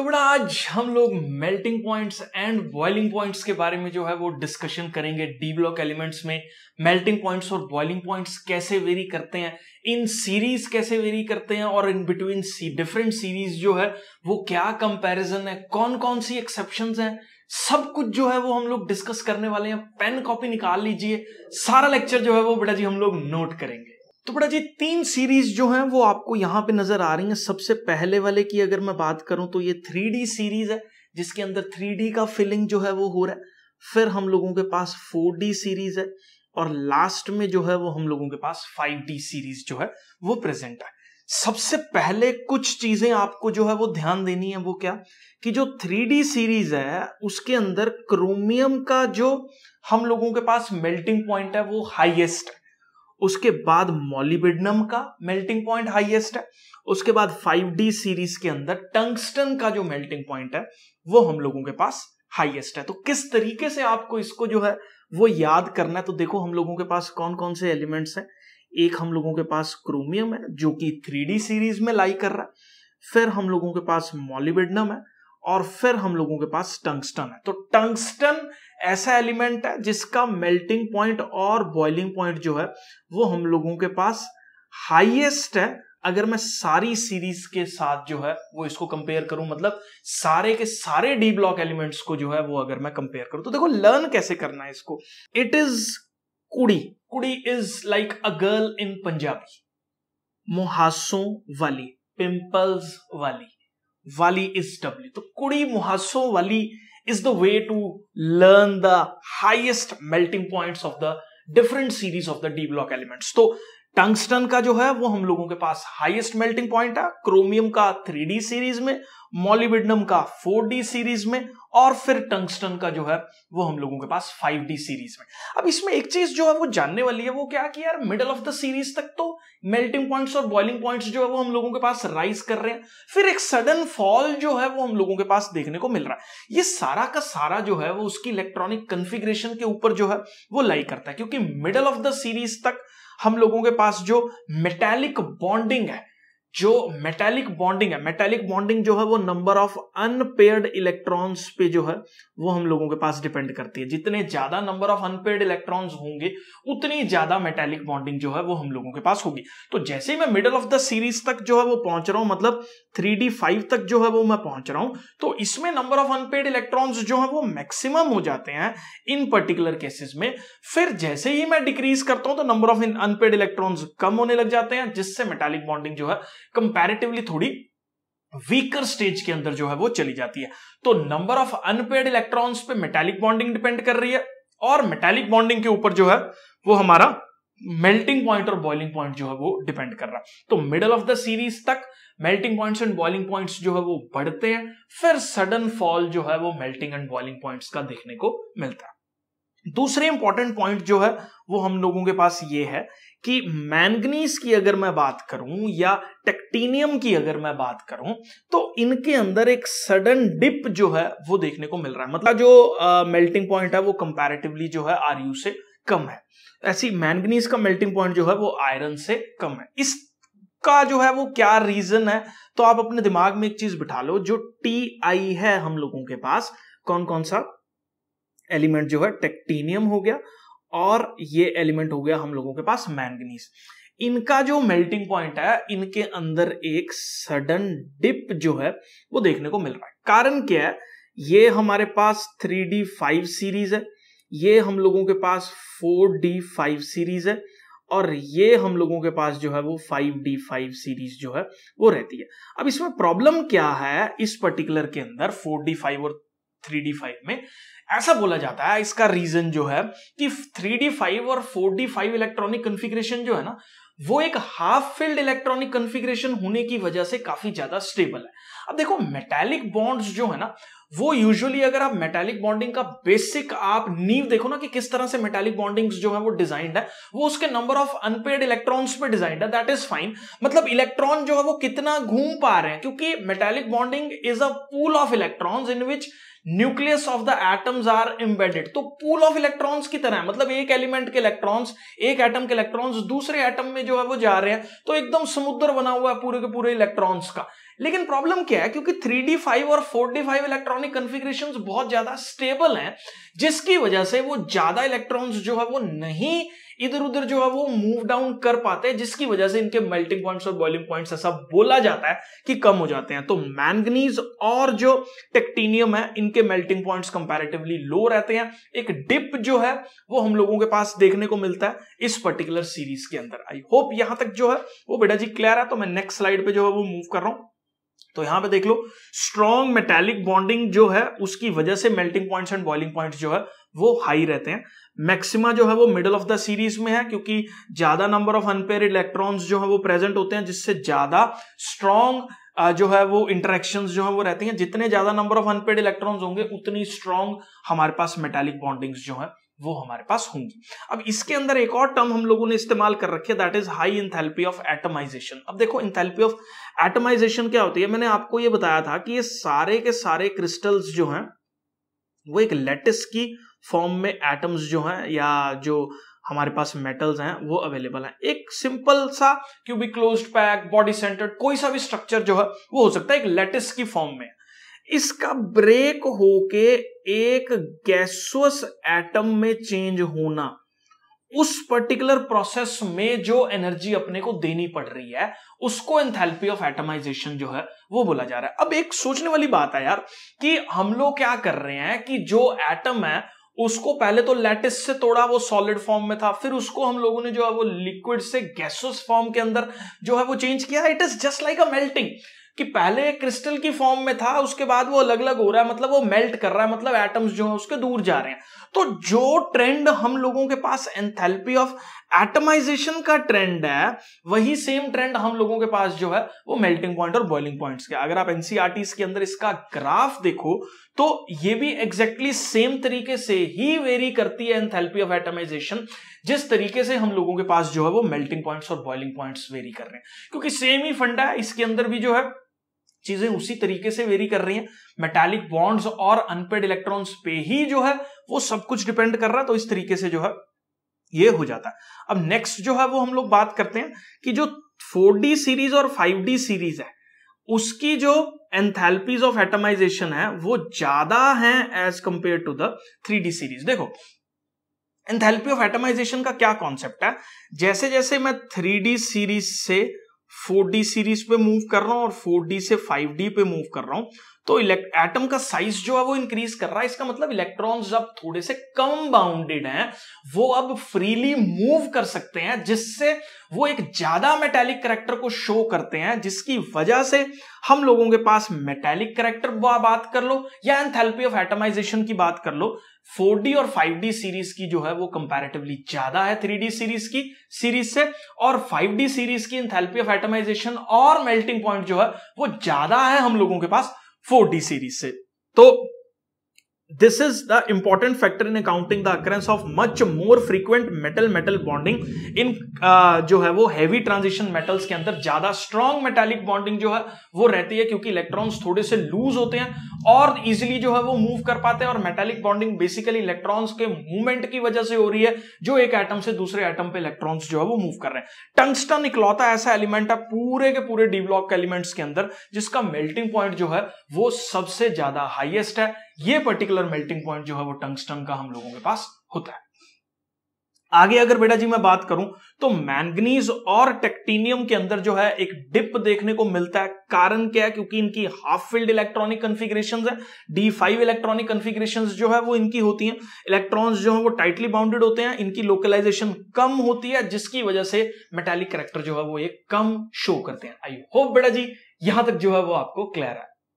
तो बड़ा आज हम लोग melting points and boiling points के बारे में जो है वो डिस्कशन करेंगे डी ब्लॉक एलिमेंट्स में मेल्टिंग पॉइंट्स और बॉइलिंग पॉइंट्स कैसे वेरी करते हैं इन सीरीज कैसे वेरी करते हैं और in between the different series जो है वो क्या कंपैरिजन है कौन कौन सी एक्सेप्शन हैं सब कुछ जो है वो हम लोग डिस्कस करने वाले हैं पेन कॉपी निकाल लीजिए सारा लेक्चर जो है वो बेटा जी हम लोग नोट करेंगे तो बड़ा जी तीन सीरीज जो हैं वो आपको यहाँ पे नजर आ रही हैं सबसे पहले वाले की अगर मैं बात करूं तो ये थ्री सीरीज है जिसके अंदर थ्री का फिलिंग जो है वो हो रहा है फिर हम लोगों के पास फोर सीरीज है और लास्ट में जो है वो हम लोगों के पास फाइव सीरीज जो है वो प्रेजेंट है सबसे पहले कुछ चीजें आपको जो है वो ध्यान देनी है वो क्या कि जो थ्री सीरीज है उसके अंदर क्रोमियम का जो हम लोगों के पास मेल्टिंग पॉइंट है वो हाईएस्ट है उसके बाद मॉलिबिडनम का मेल्टिंग पॉइंट हाईएस्ट है उसके बाद 5D सीरीज के अंदर टंगस्टन का जो मेल्टिंग पॉइंट है वो हम लोगों के पास हाईएस्ट है तो किस तरीके से आपको इसको जो है वो याद करना है तो देखो हम लोगों के पास कौन कौन से एलिमेंट्स हैं एक हम लोगों के पास क्रोमियम है जो कि थ्री सीरीज में लाई कर रहा है फिर हम लोगों के पास मॉलिबिडनम है और फिर हम लोगों के पास टंगस्टन है तो टंगस्टन ऐसा एलिमेंट है जिसका मेल्टिंग पॉइंट और बॉइलिंग पॉइंट जो है वो हम लोगों के पास हाईएस्ट है अगर मैं सारी सीरीज के साथ जो है वो इसको कंपेयर करूं मतलब सारे के सारे डी ब्लॉक एलिमेंट्स को जो है वो अगर मैं कंपेयर करूं तो देखो लर्न कैसे करना है इसको इट इज कुड़ी कुड़ी is like a girl in Punjabi मुहासों वाली पिंपल्स वाली वाली इज डब्ल्यू तो कुड़ी मुहासों वाली is the way to learn the highest melting points of the different series of the D block elements. So tungsten का जो है वो हम लोगों के पास हाईएस्ट मेल्टिंग पॉइंट है क्रोमियम का 3D सीरीज में मॉलिबिडनम का फोर सीरीज में और फिर टंगस्टन का जो है वो हम लोगों के पास 5D सीरीज में अब इसमें एक चीज जो है वो जानने वाली है वो क्या कि यार मिडल ऑफ द सीरीज तक तो मेल्टिंग पॉइंट्स और बॉइलिंग पॉइंट्स जो है वो हम लोगों के पास राइज कर रहे हैं फिर एक सडन फॉल जो है वो हम लोगों के पास देखने को मिल रहा है ये सारा का सारा जो है वो उसकी इलेक्ट्रॉनिक कन्फिग्रेशन के ऊपर जो है वो लाई करता है क्योंकि मिडल ऑफ द सीरीज तक हम लोगों के पास जो मेटेलिक बॉन्डिंग है जो मेटालिक बॉन्डिंग है मेटालिक बॉन्डिंग जो है वो नंबर ऑफ अनपेयर्ड इलेक्ट्रॉन्स पे जो है वो हम लोगों के पास डिपेंड करती है जितने ज्यादा नंबर ऑफ अनपेयर्ड इलेक्ट्रॉन्स होंगे उतनी ज्यादा मेटालिक बॉन्डिंग जो है वो हम लोगों के पास होगी तो जैसे ही मैं मिडल ऑफ द सीरीज तक जो है वो पहुंच रहा हूं मतलब थ्री डी फाइव तक जो है वो मैं पहुंच रहा हूं तो इसमें नंबर ऑफ अनपेड इलेक्ट्रॉन्स जो है वो मैक्सिमम हो जाते हैं इन पर्टिकुलर केसेस में फिर जैसे ही मैं डिक्रीज करता हूं तो नंबर ऑफ अनपेड इलेक्ट्रॉन्स कम होने लग जाते हैं जिससे मेटालिक बॉन्डिंग जो है कंपैरेटिवली थोड़ी वीकर स्टेज के अंदर जो है वो चली जाती है तो नंबर ऑफ अनपेड इलेक्ट्रॉन्स पे मेटालिक बॉन्डिंग डिपेंड कर रही है और मेटालिक बॉन्डिंग के ऊपर जो है वो हमारा मेल्टिंग पॉइंट और बॉइलिंग पॉइंट जो है वो डिपेंड कर रहा है तो मिडल ऑफ द सीरीज तक melting points and boiling points जो है वो बढ़ते हैं फिर सडन फॉल जो है वो मेल्टिंग एंड बॉइलिंग पॉइंट्स का देखने को मिलता है दूसरे इंपॉर्टेंट पॉइंट जो है वो हम लोगों के पास ये है कि मैंगनीज की अगर मैं बात करूं या टेक्टीनियम की अगर मैं बात करूं तो इनके अंदर एक सडन डिप जो है वो देखने को मिल रहा है मतलब जो मेल्टिंग uh, पॉइंट है वो कंपैरेटिवली जो है आर यू से कम है ऐसी मैंगनीज का मेल्टिंग पॉइंट जो है वो आयरन से कम है इस का जो है वो क्या रीजन है तो आप अपने दिमाग में एक चीज बिठा लो जो टी आई है हम लोगों के पास कौन कौन सा एलिमेंट जो है टेक्टीनियम हो गया और ये एलिमेंट हो गया हम लोगों के पास मैंगनीज इनका जो मेल्टिंग पॉइंट है इनके अंदर एक सडन डिप जो है वो देखने को मिल रहा है कारण क्या है ये हमारे पास थ्री डी फाइव सीरीज है ये हम लोगों के पास फोर डी फाइव सीरीज है और ये हम लोगों के पास जो है वो फाइव डी फाइव सीरीज जो है वो रहती है अब इसमें प्रॉब्लम क्या है इस पर्टिकुलर के अंदर फोर डी फाइव और थ्री डी फाइव में ऐसा बोला जाता है इसका रीजन जो है कि 3d5 और 4d5 इलेक्ट्रॉनिक कॉन्फ़िगरेशन जो है ना वो एक हाफ फिल्ड इलेक्ट्रॉनिक कॉन्फ़िगरेशन होने की वजह से काफी ज्यादा स्टेबल है अब देखो मेटेलिक बॉन्ड्स जो है ना वो यूजुअली अगर आप मेटालिक बॉन्डिंग का बेसिक आप नींव देखो ना कि किस तरह से मेटालिक बॉन्डिंग्स जो है वो डिजाइंड है वो उसके नंबर ऑफ अनपेड इलेक्ट्रॉन्स पे डिजाइंड है दैट इज फाइन मतलब इलेक्ट्रॉन जो है वो कितना घूम पा रहे हैं क्योंकि metallic bonding is a pool of electrons in which nucleus of the atoms are embedded तो पूल ऑफ इलेक्ट्रॉन्स की तरह मतलब एक एलिमेंट के इलेक्ट्रॉन्स एक एटम के इलेक्ट्रॉन्स दूसरे एटम में जो है वो जा रहे हैं तो एकदम समुद्र बना हुआ है पूरे के पूरे इलेक्ट्रॉन्स का लेकिन प्रॉब्लम क्या है क्योंकि 3d5 और 4d5 इलेक्ट्रॉनिक कॉन्फ़िगरेशंस बहुत ज्यादा स्टेबल हैं जिसकी वजह से वो ज्यादा इलेक्ट्रॉन्स जो है वो नहीं इधर उधर जो है वो मूव डाउन कर पाते हैं जिसकी वजह से इनके मेल्टिंग पॉइंट्स और बॉइलिंग पॉइंट्स ऐसा बोला जाता है कि कम हो जाते हैं तो मैंगनीज और जो टेक्टीनियम है इनके मेल्टिंग पॉइंट्स कंपैरेटिवली लो रहते हैं एक डिप जो है वो हम लोगों के पास देखने को मिलता है इस पर्टिकुलर सीरीज के अंदर आई होप यहां तक जो है वो बेटा जी क्लियर है तो मैं नेक्स्ट स्लाइड पर जो है वो मूव कर रहा हूं तो यहां पे देख लो स्ट्रॉन्ग मेटेलिक बॉन्डिंग जो है उसकी वजह से melting points and boiling points जो है वो हाई रहते हैं मैक्सिमा जो है वो मिडल ऑफ द सीरीज में है क्योंकि ज्यादा नंबर ऑफ अनपेयर इलेक्ट्रॉन्स जो है वो प्रेजेंट होते हैं जिससे ज्यादा स्ट्रॉन्ग जो है वो इंटरेक्शन जो है वो रहती हैं जितने ज्यादा नंबर ऑफ अनपेड इलेक्ट्रॉन्स होंगे उतनी स्ट्रॉन्ग हमारे पास मेटालिक बॉन्डिंग्स जो है वो हमारे पास होंगी अब इसके अंदर एक और टर्म हम लोगों ने इस्तेमाल कर रखी है that is high enthalpy of atomization अब देखो इंथेल्पी ऑफ एटमाइजेशन क्या होती है मैंने आपको ये बताया था कि ये सारे के सारे क्रिस्टल्स जो हैं वो एक लेटिस की फॉर्म में एटम्स जो हैं या जो हमारे पास मेटल्स हैं वो अवेलेबल हैं एक सिंपल सा cubic close pack body centered कोई सा भी स्ट्रक्चर जो है वो हो सकता है एक लेटिस की फॉर्म में इसका ब्रेक होके एक गैसुअस एटम में चेंज होना उस पर्टिकुलर प्रोसेस में जो एनर्जी अपने को देनी पड़ रही है उसको एंथैल्पी ऑफ एटमाइजेशन जो है वो बोला जा रहा है अब एक सोचने वाली बात है यार कि हम लोग क्या कर रहे हैं कि जो एटम है उसको पहले तो लैटिस से तोड़ा वो सॉलिड फॉर्म में था फिर उसको हम लोगों ने जो है वो लिक्विड से गैसोस फॉर्म के अंदर जो है वो चेंज किया it is just like a melting कि पहले क्रिस्टल की फॉर्म में था उसके बाद वो अलग अलग हो रहा है मतलब वो मेल्ट कर रहा है मतलब एटम्स जो है उसके दूर जा रहे हैं तो जो ट्रेंड हम लोगों के पास एंथैल्पी ऑफ एटमाइजेशन का ट्रेंड है वही सेम ट्रेंड हम लोगों के पास जो है वो मेल्टिंग पॉइंट और बॉइलिंग पॉइंट्स के अगर आप एनसीआरटी e के अंदर इसका ग्राफ देखो तो ये भी एग्जैक्टली exactly सेम तरीके से ही वेरी करती है एंथैल्पी ऑफ एटमाइजेशन जिस तरीके से हम लोगों के पास जो है वो मेल्टिंग पॉइंट्स और बॉइलिंग पॉइंट्स वेरी कर रहे हैं क्योंकि सेम ही फंडा है इसके अंदर भी जो है चीजें उसी तरीके से वेरी कर रही हैं मेटालिक बॉन्ड्स और अनपेड इलेक्ट्रॉन्स पे ही जो है वो सब कुछ डिपेंड कर रहा है तो इस तरीके से जो है ये हो जाता है अब नेक्स्ट जो है वो हम लोग बात करते हैं कि जो 4D सीरीज और 5D सीरीज है उसकी जो एंथैल्पीज ऑफ एटमाइजेशन है वो ज्यादा है as compared to the 3D series देखो एंथैल्पी ऑफ एटमाइजेशन का क्या कॉन्सेप्ट है जैसे जैसे मैं 3D सीरीज से 4D सीरीज पे मूव कर रहा हूं और 4D से 5D पे मूव कर रहा हूं तो एटम का साइज जो है वो इंक्रीज कर रहा है इसका मतलब इलेक्ट्रॉन्स जब थोड़े से कम बाउंडेड हैं वो अब फ्रीली मूव कर सकते हैं जिससे वो एक ज्यादा मेटेलिक करेक्टर को शो करते हैं जिसकी वजह से हम लोगों के पास मेटेलिक करेक्टर बात कर लो या एंथेल्पी ऑफ एटमाइजेशन की बात कर लो 4D और 5D सीरीज की जो है वो कंपैरेटिवली ज्यादा है 3D सीरीज की सीरीज से और 5D सीरीज की इंथेल्पी ऑफ एटमाइजेशन और मेल्टिंग पॉइंट जो है वो ज्यादा है हम लोगों के पास 4D सीरीज से तो this is the important factor in accounting the occurrence of much more frequent metal metal bonding in जो है वो हैवी ट्रांजिशन मेटल्स के अंदर ज्यादा स्ट्रॉन्ग मेटेलिक बॉन्डिंग जो है वो रहती है क्योंकि इलेक्ट्रॉन्स थोड़े से लूज होते हैं और इजिली जो है वो मूव कर पाते हैं और मेटेलिक बॉन्डिंग बेसिकली इलेक्ट्रॉन्स के मूवमेंट की वजह से हो रही है जो एक एटम से दूसरे एटम पे इलेक्ट्रॉन्स जो है वो मूव कर रहे हैं टंगस्टन इकलौता ऐसा एलिमेंट है पूरे के पूरे डी ब्लॉक एलिमेंट्स के अंदर जिसका मेल्टिंग पॉइंट जो है वो सबसे ज्यादा हाइएस्ट है ये पर्टिकुलर मेल्टिंग पॉइंट जो है वो टंगस्टन का हम लोगों के पास होता है आगे अगर बेटा जी मैं बात करूं तो मैंगनीज और टेक्टीनियम के अंदर जो है एक डिप देखने को मिलता है कारण क्या है क्योंकि इनकी हाफ फील्ड इलेक्ट्रॉनिक कन्फिग्रेशन है डी फाइव इलेक्ट्रॉनिक कन्फिग्रेशन जो है वो इनकी होती हैं इलेक्ट्रॉन्स जो है वो टाइटली बाउंडेड होते हैं इनकी लोकलाइजेशन कम होती है जिसकी वजह से मेटेलिक करेक्टर जो है वो ये कम शो करते हैं आई होप बेटा जी यहां तक जो है वो आपको क्लियर है